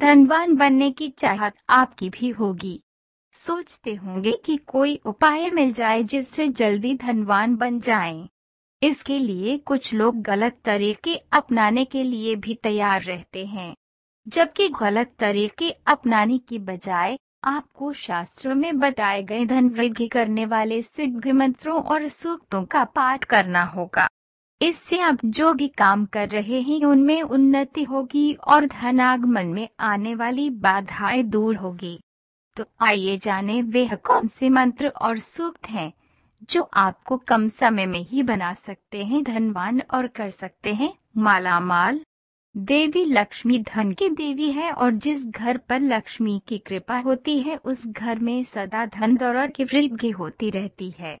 धनवान बनने की चाहत आपकी भी होगी सोचते होंगे कि कोई उपाय मिल जाए जिससे जल्दी धनवान बन जाएं। इसके लिए कुछ लोग गलत तरीके अपनाने के लिए भी तैयार रहते हैं जबकि गलत तरीके अपनाने की बजाय आपको शास्त्रों में बताए गए धन वृद्धि करने वाले सिद्ध मंत्रों और सूक्तों का पाठ करना होगा इससे आप जो भी काम कर रहे हैं उनमें उन्नति होगी और धनागमन में आने वाली बाधाएं दूर होगी तो आइए जाने वे कौन से मंत्र और सूक्त हैं जो आपको कम समय में ही बना सकते हैं धनवान और कर सकते हैं मालामाल देवी लक्ष्मी धन की देवी है और जिस घर पर लक्ष्मी की कृपा होती है उस घर में सदा धन दौरा की वृद्धि होती रहती है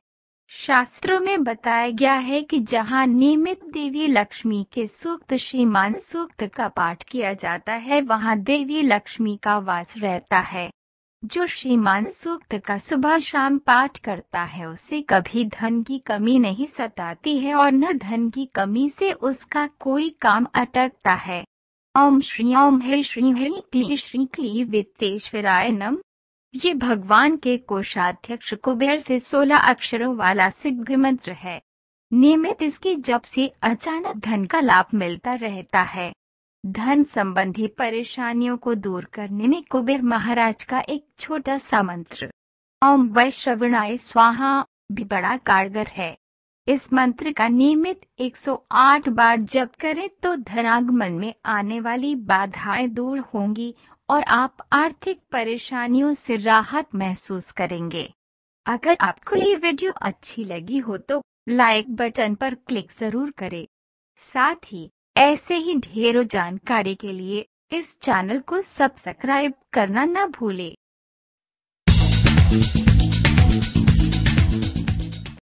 शास्त्रों में बताया गया है कि जहाँ नियमित देवी लक्ष्मी के सूक्त श्रीमान सूक्त का पाठ किया जाता है वहाँ देवी लक्ष्मी का वास रहता है जो श्रीमान सूक्त का सुबह शाम पाठ करता है उसे कभी धन की कमी नहीं सताती है और न धन की कमी से उसका कोई काम अटकता है ओम श्री ओम हे श्री हरि क्ली श्री क्ली वित्तेश्वराय नम ये भगवान के कोषाध्यक्ष कुबेर से सोलह अक्षरों वाला सिद्ध मंत्र है नियमित इसकी जब से अचानक धन का लाभ मिलता रहता है धन संबंधी परेशानियों को दूर करने में कुबेर महाराज का एक छोटा सा मंत्र ओम वैश्रवणाय स्वाहा भी बड़ा कारगर है इस मंत्र का नियमित 108 बार जप करें तो धनागमन में आने वाली बाधाएं दूर होंगी और आप आर्थिक परेशानियों से राहत महसूस करेंगे अगर आपको ये वीडियो अच्छी लगी हो तो लाइक बटन पर क्लिक जरूर करें साथ ही ऐसे ही ढेरों जानकारी के लिए इस चैनल को सब्सक्राइब करना न भूलें।